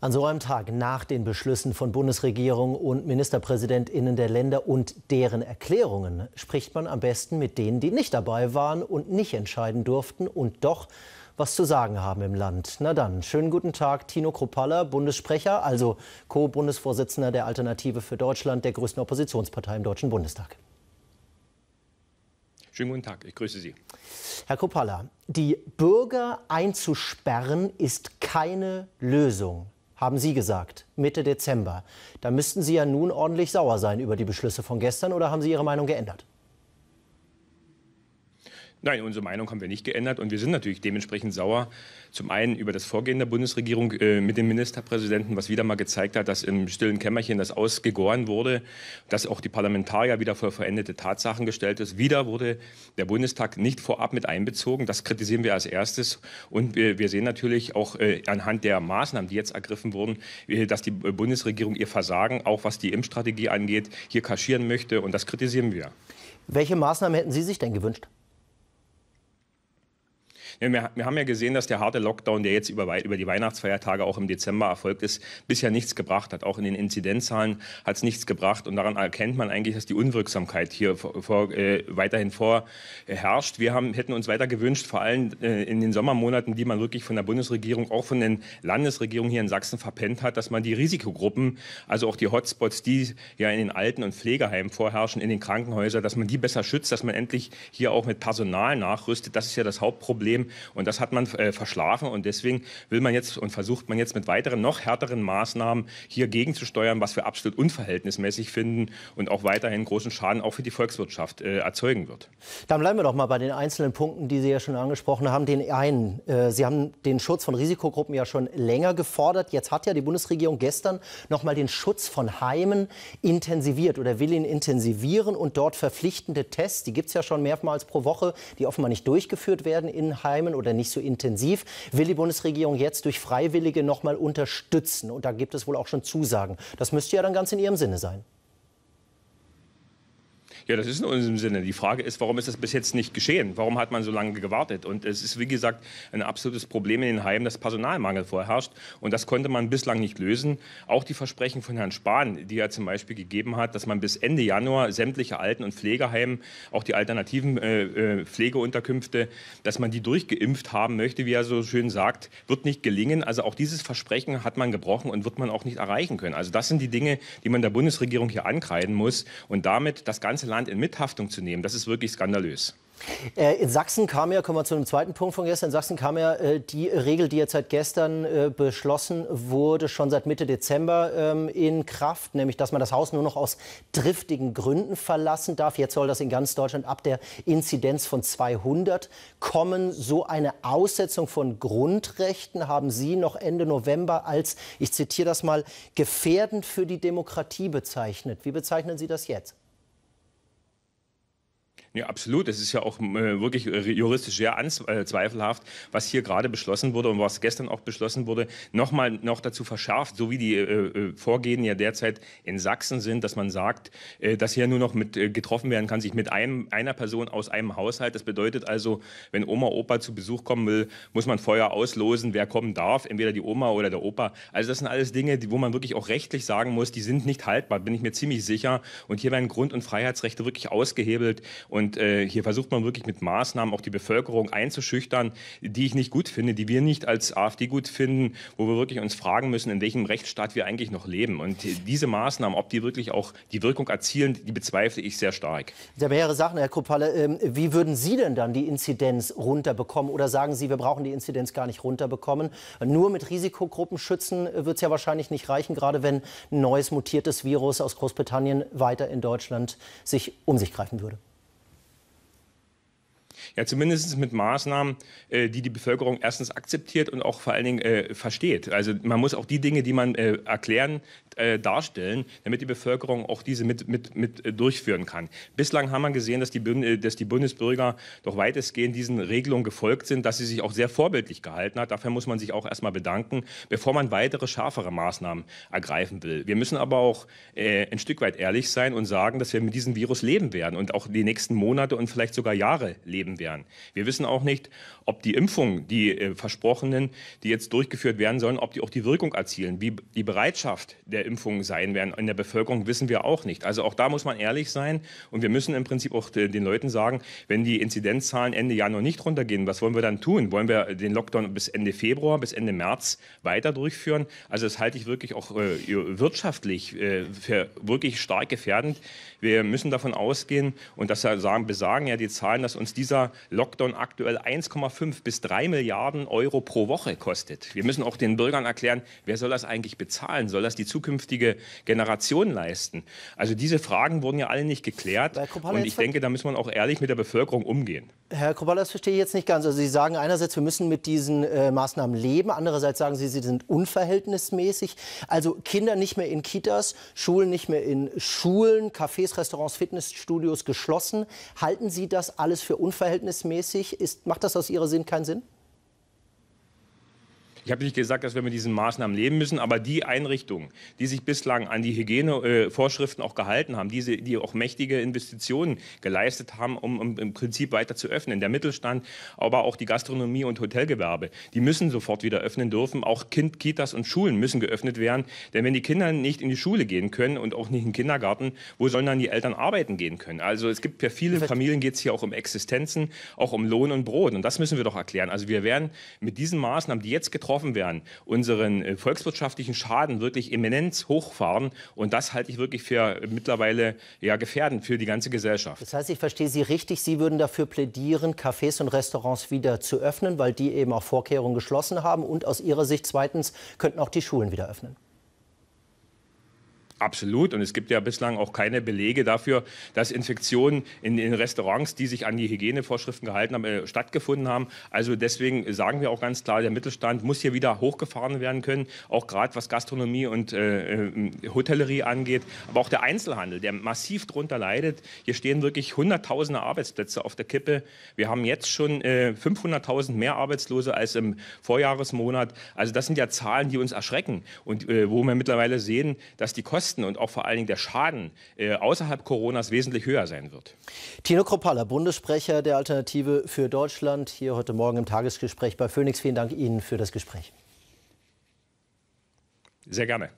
An so einem Tag nach den Beschlüssen von Bundesregierung und Ministerpräsidentinnen der Länder und deren Erklärungen spricht man am besten mit denen, die nicht dabei waren und nicht entscheiden durften und doch was zu sagen haben im Land. Na dann, schönen guten Tag, Tino Kropalla, Bundessprecher, also Co-Bundesvorsitzender der Alternative für Deutschland, der größten Oppositionspartei im Deutschen Bundestag. Schönen guten Tag, ich grüße Sie. Herr Kropalla, die Bürger einzusperren ist keine Lösung haben Sie gesagt, Mitte Dezember. Da müssten Sie ja nun ordentlich sauer sein über die Beschlüsse von gestern oder haben Sie Ihre Meinung geändert? Nein, unsere Meinung haben wir nicht geändert und wir sind natürlich dementsprechend sauer. Zum einen über das Vorgehen der Bundesregierung äh, mit dem Ministerpräsidenten, was wieder mal gezeigt hat, dass im stillen Kämmerchen das ausgegoren wurde, dass auch die Parlamentarier wieder vor verendete Tatsachen gestellt ist. Wieder wurde der Bundestag nicht vorab mit einbezogen. Das kritisieren wir als erstes. Und wir, wir sehen natürlich auch äh, anhand der Maßnahmen, die jetzt ergriffen wurden, äh, dass die Bundesregierung ihr Versagen, auch was die Impfstrategie angeht, hier kaschieren möchte. Und das kritisieren wir. Welche Maßnahmen hätten Sie sich denn gewünscht? wir, wir, haben ja gesehen, dass der harte Lockdown, der jetzt über, über die Weihnachtsfeiertage auch im Dezember erfolgt ist, bisher nichts gebracht hat. Auch in den Inzidenzzahlen hat es nichts gebracht. Und daran erkennt man eigentlich, dass die Unwirksamkeit hier vor, vor, äh, weiterhin vorherrscht. Wir haben, hätten uns weiter gewünscht, vor allem äh, in den Sommermonaten, die man wirklich von der Bundesregierung, auch von den Landesregierungen hier in Sachsen verpennt hat, dass man die Risikogruppen, also auch die Hotspots, die ja in den Alten- und Pflegeheimen vorherrschen, in den Krankenhäusern, dass man die besser schützt, dass man endlich hier auch mit Personal nachrüstet. Das ist ja das Hauptproblem. Und das hat man äh, verschlafen und deswegen will man jetzt und versucht man jetzt mit weiteren, noch härteren Maßnahmen hier gegenzusteuern, was wir absolut unverhältnismäßig finden und auch weiterhin großen Schaden auch für die Volkswirtschaft äh, erzeugen wird. Dann bleiben wir doch mal bei den einzelnen Punkten, die Sie ja schon angesprochen haben. Den einen, äh, Sie haben den Schutz von Risikogruppen ja schon länger gefordert. Jetzt hat ja die Bundesregierung gestern noch mal den Schutz von Heimen intensiviert oder will ihn intensivieren und dort verpflichtende Tests, die gibt es ja schon mehrmals pro Woche, die offenbar nicht durchgeführt werden in Heimen Heimen oder nicht so intensiv, will die Bundesregierung jetzt durch Freiwillige noch mal unterstützen. Und da gibt es wohl auch schon Zusagen. Das müsste ja dann ganz in ihrem Sinne sein. Ja, das ist in unserem Sinne. Die Frage ist, warum ist das bis jetzt nicht geschehen? Warum hat man so lange gewartet? Und es ist, wie gesagt, ein absolutes Problem in den Heimen, dass Personalmangel vorherrscht. Und das konnte man bislang nicht lösen. Auch die Versprechen von Herrn Spahn, die er zum Beispiel gegeben hat, dass man bis Ende Januar sämtliche Alten- und Pflegeheimen, auch die alternativen äh, äh Pflegeunterkünfte, dass man die durchgeimpft haben möchte, wie er so schön sagt, wird nicht gelingen. Also auch dieses Versprechen hat man gebrochen und wird man auch nicht erreichen können. Also das sind die Dinge, die man der Bundesregierung hier ankreiden muss und damit das ganze Land jemand in Mithaftung zu nehmen, das ist wirklich skandalös. Äh, in Sachsen kam ja, kommen wir zu einem zweiten Punkt von gestern, in Sachsen kam ja äh, die Regel, die jetzt seit gestern äh, beschlossen wurde, schon seit Mitte Dezember ähm, in Kraft, nämlich dass man das Haus nur noch aus driftigen Gründen verlassen darf. Jetzt soll das in ganz Deutschland ab der Inzidenz von 200 kommen. So eine Aussetzung von Grundrechten haben Sie noch Ende November als, ich zitiere das mal, gefährdend für die Demokratie bezeichnet. Wie bezeichnen Sie das jetzt? Ja, absolut. Es ist ja auch äh, wirklich äh, juristisch sehr äh, zweifelhaft, was hier gerade beschlossen wurde und was gestern auch beschlossen wurde, nochmal noch dazu verschärft, so wie die äh, äh, Vorgehen ja derzeit in Sachsen sind, dass man sagt, dass hier nur noch mit getroffen werden kann, sich mit einem, einer Person aus einem Haushalt. Das bedeutet also, wenn Oma, Opa zu Besuch kommen will, muss man vorher auslosen, wer kommen darf, entweder die Oma oder der Opa. Also das sind alles Dinge, die, wo man wirklich auch rechtlich sagen muss, die sind nicht haltbar, bin ich mir ziemlich sicher. Und hier werden Grund- und Freiheitsrechte wirklich ausgehebelt und und äh, hier versucht man wirklich mit Maßnahmen auch die Bevölkerung einzuschüchtern, die ich nicht gut finde, die wir nicht als AfD gut finden, wo wir wirklich uns fragen müssen, in welchem Rechtsstaat wir eigentlich noch leben. Und diese Maßnahmen, ob die wirklich auch die Wirkung erzielen, die bezweifle ich sehr stark. Ja, mehrere Sachen, Herr Kruppalle. Ähm, wie würden Sie denn dann die Inzidenz runterbekommen? Oder sagen Sie, wir brauchen die Inzidenz gar nicht runterbekommen? Nur mit Risikogruppen schützen äh, wird es ja wahrscheinlich nicht reichen, gerade wenn ein neues mutiertes Virus aus Großbritannien weiter in Deutschland sich um sich greifen würde. Ja, zumindest mit Maßnahmen, äh, die die Bevölkerung erstens akzeptiert und auch vor allen Dingen äh, versteht. Also man muss auch die Dinge, die man äh, erklären, äh, darstellen, damit die Bevölkerung auch diese mit, mit, mit äh, durchführen kann. Bislang haben wir gesehen, dass die, äh, dass die Bundesbürger doch weitestgehend diesen Regelungen gefolgt sind, dass sie sich auch sehr vorbildlich gehalten hat. Dafür muss man sich auch erstmal bedanken, bevor man weitere schärfere Maßnahmen ergreifen will. Wir müssen aber auch ein Stück weit ehrlich sein und sagen, dass wir mit diesem Virus leben werden und auch die nächsten Monate und vielleicht sogar Jahre leben gewesen Wir wissen auch nicht, ob die Impfungen, die äh, versprochenen, die jetzt durchgeführt werden sollen, ob die auch die Wirkung erzielen. Wie die Bereitschaft der Impfungen sein werden in der Bevölkerung, wissen wir auch nicht. Also auch da muss man ehrlich sein. Und wir müssen im Prinzip auch den Leuten sagen, wenn die Inzidenzzahlen Ende Januar nicht runtergehen, was wollen wir dann tun? Wollen wir den Lockdown bis Ende Februar, bis Ende März weiter durchführen? Also das halte ich wirklich auch äh, wirtschaftlich äh, für wirklich stark gefährdend. Wir müssen davon ausgehen, und das sagen, besagen ja die Zahlen, dass uns dieser dieser Lockdown aktuell 1,5 bis 3 Milliarden Euro pro Woche kostet. Wir müssen auch den Bürgern erklären, wer soll das eigentlich bezahlen? Soll das die zukünftige Generation leisten? Also diese Fragen wurden ja alle nicht geklärt. Und ich denke, da muss man auch ehrlich mit der Bevölkerung umgehen. Herr Kobala, das verstehe ich jetzt nicht ganz. Also Sie sagen einerseits, wir müssen mit diesen äh, Maßnahmen leben. Andererseits sagen Sie, sie sind unverhältnismäßig. Also Kinder nicht mehr in Kitas, Schulen nicht mehr in Schulen, Cafés, Restaurants, Fitnessstudios geschlossen. Halten Sie das alles für unverhältnismäßig? unverhältnismäßig ist, macht das aus Ihrer Sinn keinen Sinn? Ich habe nicht gesagt, dass wir mit diesen Maßnahmen leben müssen, aber die Einrichtungen, die sich bislang an die Hygienevorschriften äh, auch gehalten haben, diese, die auch mächtige Investitionen geleistet haben, um, um im Prinzip weiter zu öffnen, der Mittelstand, aber auch die Gastronomie und Hotelgewerbe, die müssen sofort wieder öffnen dürfen. Auch kind, Kitas und Schulen müssen geöffnet werden, denn wenn die Kinder nicht in die Schule gehen können und auch nicht in den Kindergarten, wo sollen dann die Eltern arbeiten gehen können? Also es gibt für viele Familien geht es hier auch um Existenzen, auch um Lohn und Brot und das müssen wir doch erklären. Also wir werden mit diesen Maßnahmen, die jetzt getroffen betroffen wären, unseren äh, volkswirtschaftlichen Schaden wirklich eminent hochfahren. Und das halte ich wirklich für mittlerweile ja, gefährdend für die ganze Gesellschaft. Das heißt, ich verstehe Sie richtig, Sie würden dafür plädieren, Cafés und Restaurants wieder zu öffnen, weil die eben auch Vorkehrungen geschlossen haben. Und aus Ihrer Sicht zweitens könnten auch die Schulen wieder öffnen. Absolut. Und es gibt ja bislang auch keine Belege dafür, dass Infektionen in den Restaurants, die sich an die Hygienevorschriften gehalten haben, äh, stattgefunden haben. Also deswegen sagen wir auch ganz klar, der Mittelstand muss hier wieder hochgefahren werden können, auch gerade was Gastronomie und äh, äh, Hotellerie angeht. Aber auch der Einzelhandel, der massiv darunter leidet. Hier stehen wirklich Hunderttausende Arbeitsplätze auf der Kippe. Wir haben jetzt schon äh, 500.000 mehr Arbeitslose als im Vorjahresmonat. Also das sind ja Zahlen, die uns erschrecken und äh, wo wir mittlerweile sehen, dass die Kosten Kosten und auch vor allen Dingen der Schaden äh, außerhalb Coronas wesentlich höher sein wird. Tino Kropalla, Bundessprecher der Alternative für Deutschland, hier heute Morgen im Tagesgespräch bei Phoenix. Vielen Dank Ihnen für das Gespräch. Sehr gerne.